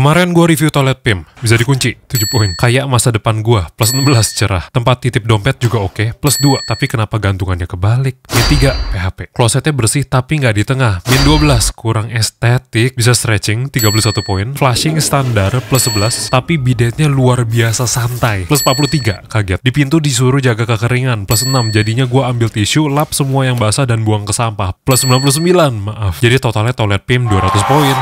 Kemarin gue review toilet PIM, bisa dikunci, 7 poin. Kayak masa depan gue, plus 16 cerah. Tempat titip dompet juga oke, okay, plus 2. Tapi kenapa gantungannya kebalik? Min 3, PHP. Klosetnya bersih tapi nggak di tengah. Min 12, kurang estetik, bisa stretching, 31 poin. Flashing standar, plus 11. Tapi bidetnya luar biasa santai, plus 43, kaget. Di pintu disuruh jaga kekeringan, plus 6. Jadinya gue ambil tisu, lap semua yang basah dan buang ke sampah, plus 99, maaf. Jadi totalnya toilet PIM 200 poin.